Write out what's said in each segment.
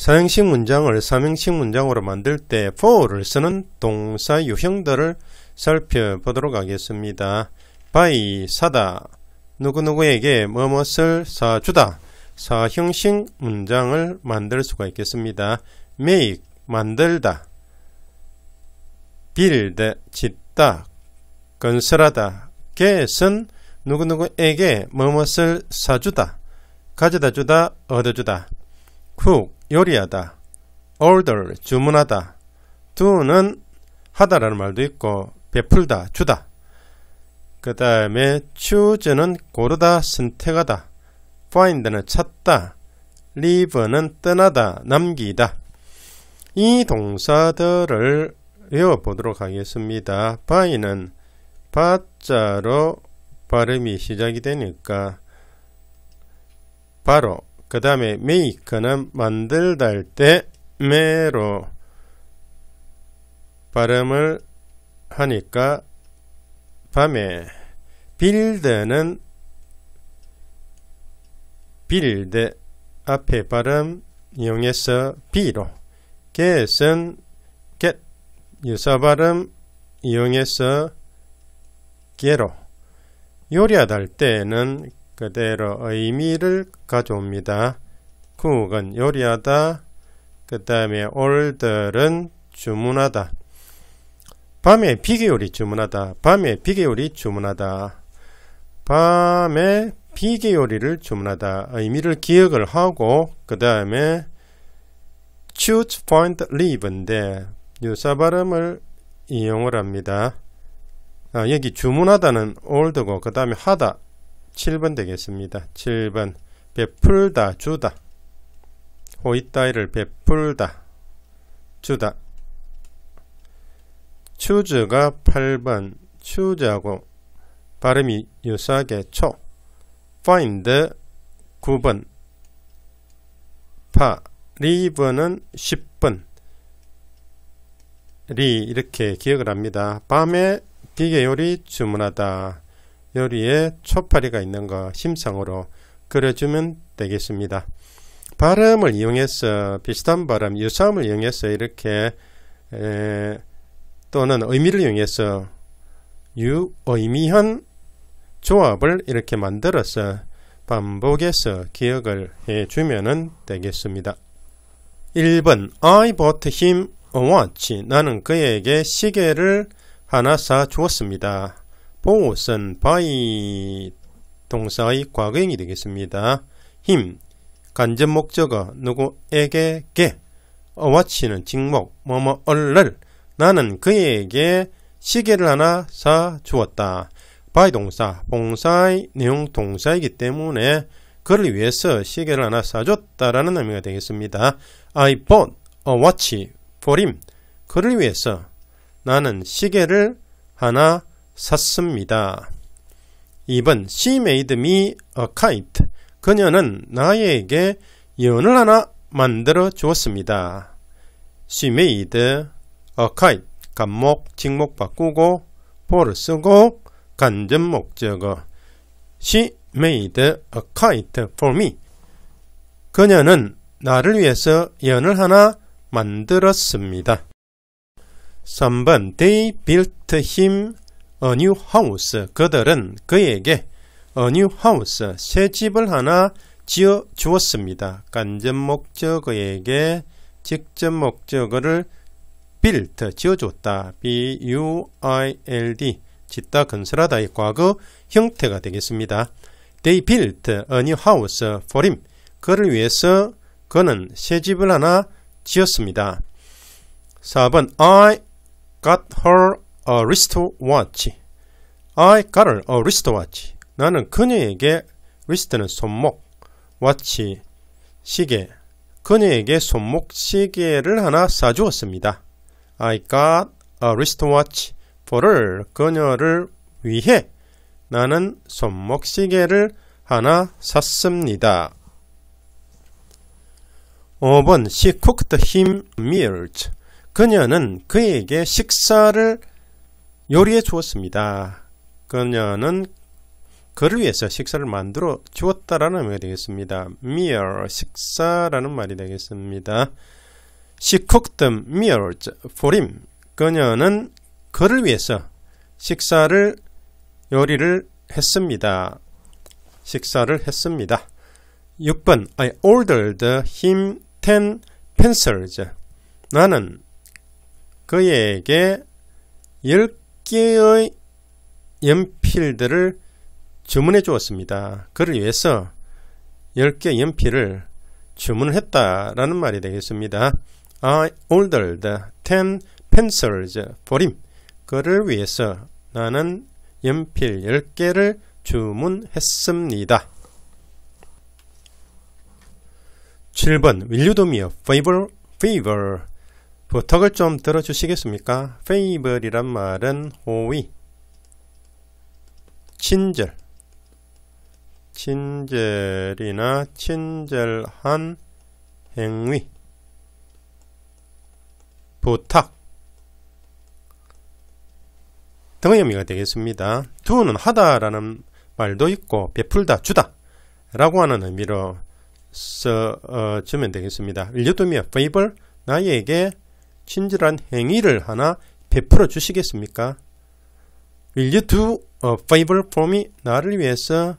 사형식 문장을 삼형식 문장으로 만들 때 for를 쓰는 동사 유형들을 살펴보도록 하겠습니다. by 사다 누구누구에게 무엇을 사주다 사형식 문장을 만들 수가 있겠습니다. make 만들다 build 짓다 건설하다 get은 누구누구에게 무엇을 사주다 가져다주다 얻어주다 cook 요리하다. order 주문하다. do는 하다라는 말도 있고 베풀다, 주다. 그 다음에 choose는 고르다, 선택하다. find는 찾다. leave는 떠나다, 남기다. 이 동사들을 외워보도록 하겠습니다. by는 바자로 발음이 시작이 되니까 바로 그 다음에 메이커는 만들다 할때 메로 발음을 하니까 밤에 빌드는 빌드 앞에 발음 이용해서 비로 get은 get 유사 발음 이용해서 g 로 요리하다 할 때는 그대로 의미를 가져옵니다. cook은 요리하다, 그 다음에 order은 주문하다. 밤에 비계 요리 주문하다. 밤에 비계 요리 주문하다. 밤에 비계 요리를 주문하다. 의미를 기억을 하고 그 다음에 choose, find, leave인데 유사 발음을 이용을 합니다. 아, 여기 주문하다는 old고 그 다음에 하다 7번 되겠습니다. 7번 베풀다 주다 호의 따위를 베풀다 주다 추즈가 8번 추즈하고 발음이 유사하게 초 f i n 9번 파 리버는 10번 리 이렇게 기억을 합니다. 밤에 비계 요리 주문하다. 요리에 초파리가 있는가 심상으로 그려주면 되겠습니다. 발음을 이용해서 비슷한 발음, 유사음을 이용해서 이렇게 에, 또는 의미를 이용해서 유의미한 조합을 이렇게 만들어서 반복해서 기억을 해주면 되겠습니다. 1번 I bought him a watch. 나는 그에게 시계를 하나 사주었습니다. 보선 바이 동사의 과거형이 되겠습니다. 힘 간접 목적어 누구에게 게 어와치는 직목 뭐뭐 얼를 나는 그에게 시계를 하나 사 주었다. 바이 동사 봉사의 내용 동사이기 때문에 그를 위해서 시계를 하나 사줬다라는 의미가 되겠습니다. I bought a watch for him. 그를 위해서 나는 시계를 하나 샀습니다. 2번 She made me a kite. 그녀는 나에게 연을 하나 만들어 주었습니다. She made a kite. 간목, 직목 바꾸고 보를 쓰고 간접 목적어. She made a kite for me. 그녀는 나를 위해서 연을 하나 만들었습니다. 3번 They built him a new house. 그들은 그에게 a new house. 새 집을 하나 지어 주었습니다. 간접 목적어에게 직접 목적어를 built 지어 줬다. b u i l d 짓다 건설하다의 과거 형태가 되겠습니다. They built a new house for him. 그를 위해서 그는 새 집을 하나 지었습니다. 4번 I got her a wristwatch. I got her a wristwatch. 나는 그녀에게 wrist는 손목, watch 시계. 그녀에게 손목 시계를 하나 사주었습니다. I got a wristwatch for her. 그녀를 위해 나는 손목 시계를 하나 샀습니다. 5번 She cooked him meals. 그녀는 그에게 식사를 요리해 주었습니다. 그녀는 그를 위해서 식사를 만들어 주었다라는 말이 되겠습니다. meal, 식사라는 말이 되겠습니다. She cooked meals for him. 그녀는 그를 위해서 식사를 요리를 했습니다. 식사를 했습니다. 6번 I ordered him t e pencils. 나는 그에게 개의 연필들을 주문해 주었습니다. 그를 위해서 10개 연필을 주문을 했다라는 말이 되겠습니다. I 아, ordered 10 pencils for him. 그를 위해서 나는 연필 10개를 주문했습니다. 7번 윌류도미어 favor favor 부탁을 좀 들어주시겠습니까? favor이란 말은 호의, 친절, 친절이나 친절한 행위, 부탁 등의 의미가 되겠습니다. d 는 하다라는 말도 있고 베풀다, 주다 라고 하는 의미로 써주면 어, 되겠습니다. 일류도미어 favor, 나에게 친절한 행위를 하나 베풀어 주시겠습니까? Will you do a favor for me? 나를 위해서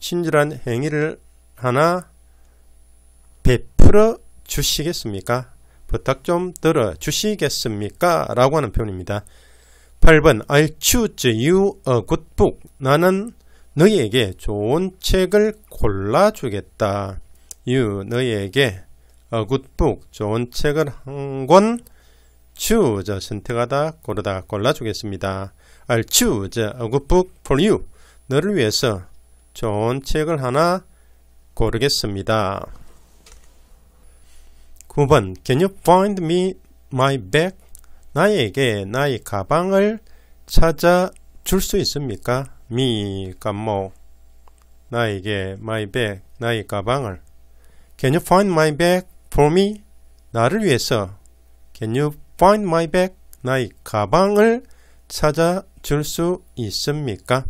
친절한 행위를 하나 베풀어 주시겠습니까? 부탁 좀 들어 주시겠습니까? 라고 하는 표현입니다. 8번 i choose you a good book. 나는 너에게 좋은 책을 골라주겠다. You, 너에게 a good book, 좋은 책을 한권 choose 선택하다 고르다 골라주겠습니다. I'll choose a good book for you. 너를 위해서 좋은 책을 하나 고르겠습니다. 9번 Can you find me my bag? 나에게 나의 가방을 찾아 줄수 있습니까? me가 뭐 나에게 my bag 나의 가방을 Can you find my bag for me? 나를 위해서 Can you find my bag, 나의 가방을 찾아줄 수 있습니까?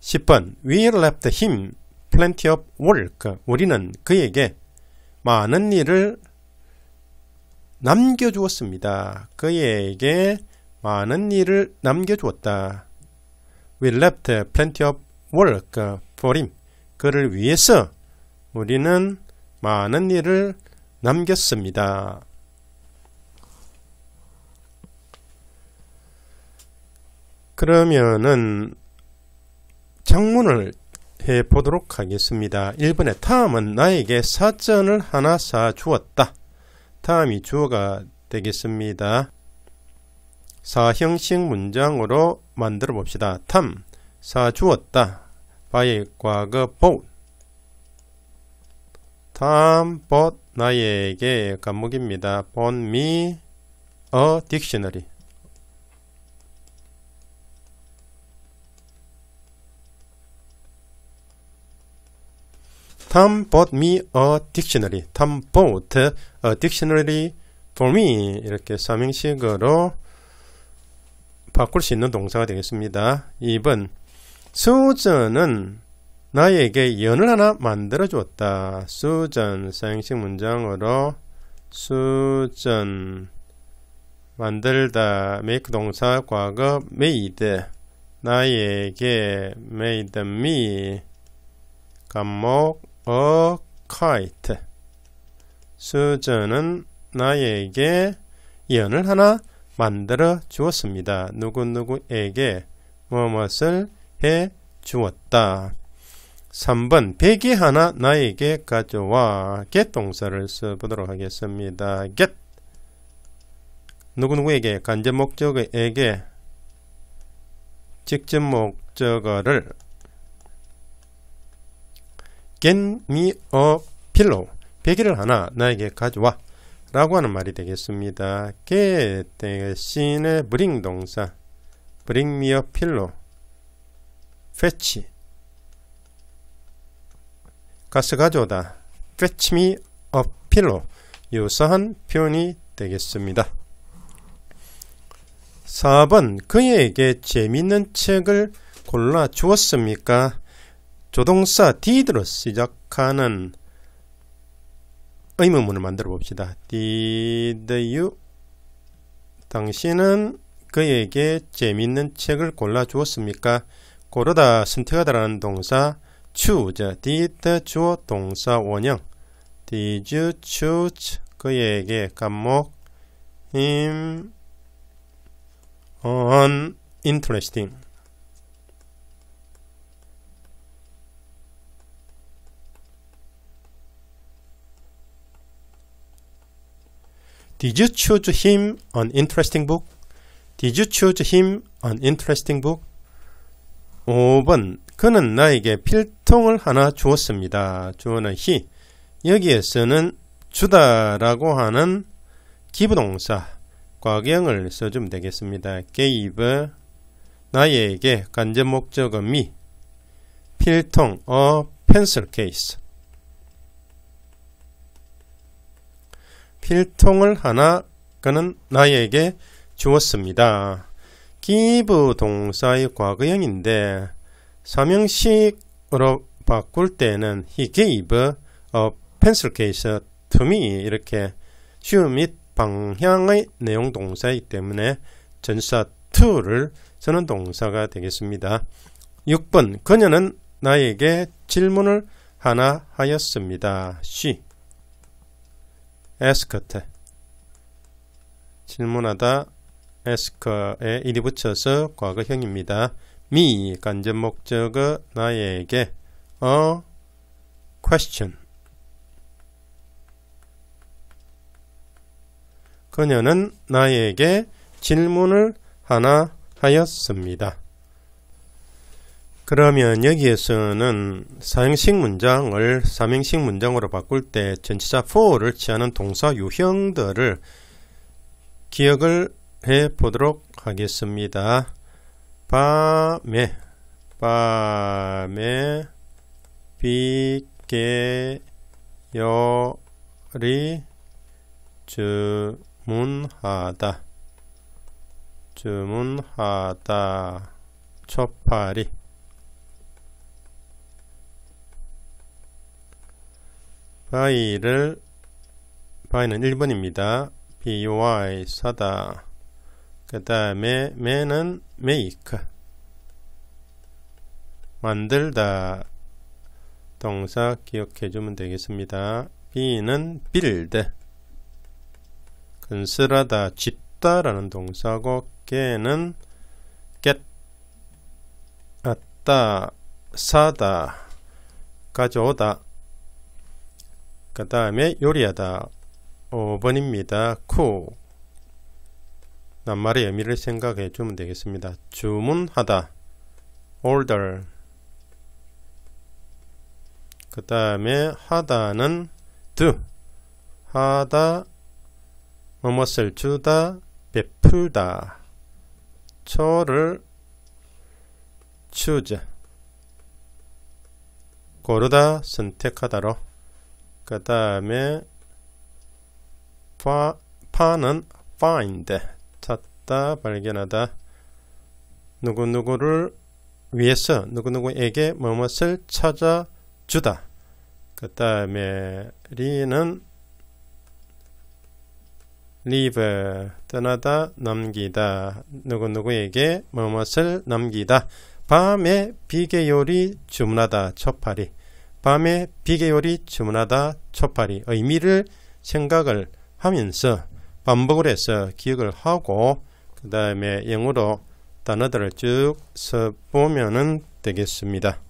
10번 We left him plenty of work. 우리는 그에게 많은 일을 남겨주었습니다. 그에게 많은 일을 남겨주었다. We left plenty of work for him. 그를 위해서 우리는 많은 일을 남겼습니다. 그러면은 장문을 해 보도록 하겠습니다. 1번에 탐은 나에게 사전을 하나 사 주었다. 탐이 주어가 되겠습니다. 사형식 문장으로 만들어 봅시다. 탐, 사 주었다. 바의 과거 보. 우 탐, 봇, 나에게 감목입니다. 본 미, 어, 딕셔너리. Tom bought me a dictionary. Tom bought a dictionary for me. 이렇게 서명식으로 바꿀 수 있는 동사가 되겠습니다. 2번 수전은 나에게 연을 하나 만들어 주었다. 수전 서명식 문장으로 수전 만들다 make 동사 과거 made 나에게 made me 감목 a kite. 수저는 나에게 연을 하나 만들어 주었습니다. 누구누구에게 무엇을 해 주었다. 3번 베개 하나 나에게 가져와 get 동사를 써보도록 하겠습니다. get 누구누구에게 간접 목적에게 직접 목적어를 Get me a pillow. 베개를 하나 나에게 가져와. 라고 하는 말이 되겠습니다. get 대신에 bring 동사 bring me a pillow fetch 가스 가져오다 fetch me a pillow 유사한 표현이 되겠습니다. 4번 그에게 재밌는 책을 골라 주었습니까? 조동사 d i 로 시작하는 의문문을 만들어 봅시다. did you 당신은 그에게 재밌는 책을 골라 주었습니까? 고르다 선택하다라는 동사 choose did 주어 동사 원형 did you choose 그에게 감목 him on interesting Did you choose him an interesting book? Did you choose him an interesting book? 5번 그는 나에게 필통을 하나 주었습니다. 주어는 he 여기에서는 주다라고 하는 기부동사 과거형을 써주면 되겠습니다. gave 나에게 간접 목적어 미 필통 a pencil case 필통을 하나 그는 나에게 주었습니다. give 동사의 과거형인데 사명식으로 바꿀 때는 he gave a pencil case to me 이렇게 show 및 방향의 내용 동사이기 때문에 전사 to를 쓰는 동사가 되겠습니다. 6번 그녀는 나에게 질문을 하나 하였습니다. she 에스 k 끝에 질문하다 에스 k 에 이리 붙여서 과거형입니다. 미 e 간접 목적어 나에게 어 question 그녀는 나에게 질문을 하나 하였습니다. 그러면 여기에서는 사형식 문장을 삼형식 문장으로 바꿀 때 전치사 for를 취하는 동사 유형들을 기억을 해 보도록 하겠습니다. 밤에 밤에 비계열이 주문하다 주문하다 초파리 b 이를 b 이는 1번입니다. buy 사다. 그 다음에 매는 메이크 만들다 동사 기억해주면 되겠습니다. b 는 build 건설하다 짓다 라는 동사고 개는 get 왔다 사다 가져오다 그 다음에 요리하다 5번입니다. 쿠 낱말의 의미를 생각해 주면 되겠습니다. 주문하다 order 그 다음에 하다는 do 하다 무엇을 주다 베풀다 초를 choose 고르다 선택하다로 그 다음에 파는 find인데 찾다 발견하다 누구누구를 위해서 누구누구에게 무엇을 찾아주다 그 다음에 리는 leave 떠나다 남기다 누구누구에게 무엇을 남기다 밤에 비계 요리 주문하다 첫파리 밤에 비계요리 주문하다 첫파리 의미를 생각을 하면서 반복을 해서 기억을 하고 그 다음에 영어로 단어들을 쭉 써보면 되겠습니다.